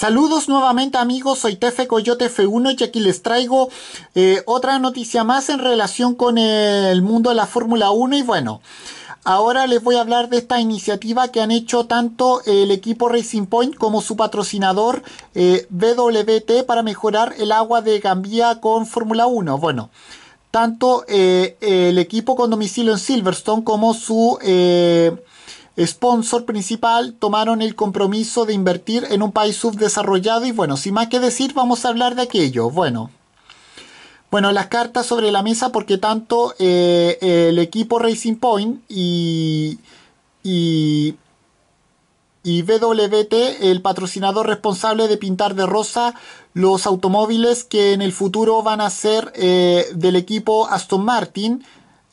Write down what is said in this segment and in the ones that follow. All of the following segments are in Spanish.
Saludos nuevamente amigos, soy Tefe Coyote F1 y aquí les traigo eh, otra noticia más en relación con el mundo de la Fórmula 1 y bueno, ahora les voy a hablar de esta iniciativa que han hecho tanto el equipo Racing Point como su patrocinador eh, BWT para mejorar el agua de Gambia con Fórmula 1. Bueno, tanto eh, el equipo con domicilio en Silverstone como su eh, sponsor principal tomaron el compromiso de invertir en un país subdesarrollado y bueno, sin más que decir, vamos a hablar de aquello. Bueno, bueno, las cartas sobre la mesa porque tanto eh, el equipo Racing Point y, y, y el patrocinador responsable de pintar de rosa los automóviles que en el futuro van a ser eh, del equipo Aston Martin,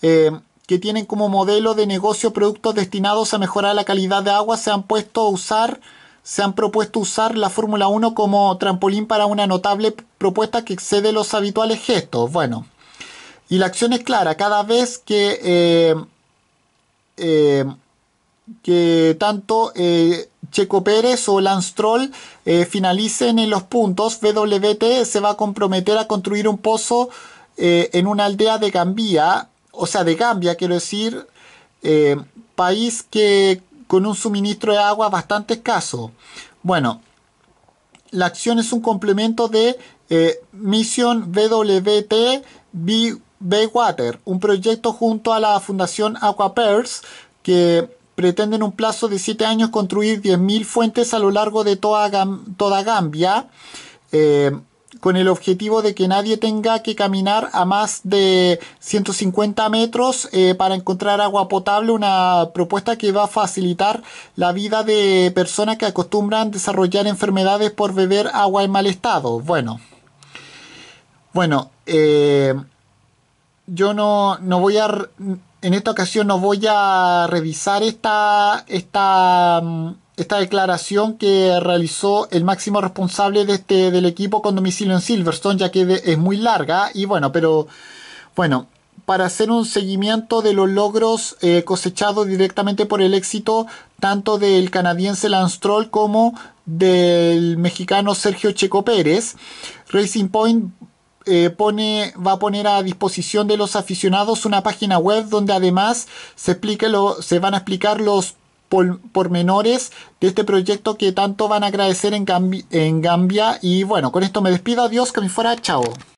eh, que tienen como modelo de negocio productos destinados a mejorar la calidad de agua se han puesto a usar se han propuesto usar la Fórmula 1 como trampolín para una notable propuesta que excede los habituales gestos. Bueno, y la acción es clara, cada vez que, eh, eh, que tanto eh, Checo Pérez o Lance Troll finalicen en los puntos, WT se va a comprometer a construir un pozo en una aldea de Gambía o sea, de Gambia, quiero decir, eh, país que con un suministro de agua bastante escaso. Bueno, la acción es un complemento de eh, Mission BWT B-Water, un proyecto junto a la Fundación Aquapers que pretende en un plazo de 7 años construir 10.000 fuentes a lo largo de toda, Gambia. Eh, con el objetivo de que nadie tenga que caminar a más de 150 metros eh, para encontrar agua potable, una propuesta que va a facilitar la vida de personas que acostumbran desarrollar enfermedades por beber agua en mal estado. Bueno, bueno, eh, yo no, no voy a, en esta ocasión no voy a revisar esta, esta mm, esta declaración que realizó el máximo responsable de este, del equipo con domicilio en Silverstone, ya que es muy larga y bueno, pero bueno, para hacer un seguimiento de los logros eh, cosechados directamente por el éxito tanto del canadiense Lance Troll como del mexicano Sergio Checo Pérez, Racing Point eh, pone, va a poner a disposición de los aficionados una página web donde además se, explique lo, se van a explicar los por menores de este proyecto que tanto van a agradecer en, en Gambia. Y bueno, con esto me despido. Adiós, que me fuera. Chao.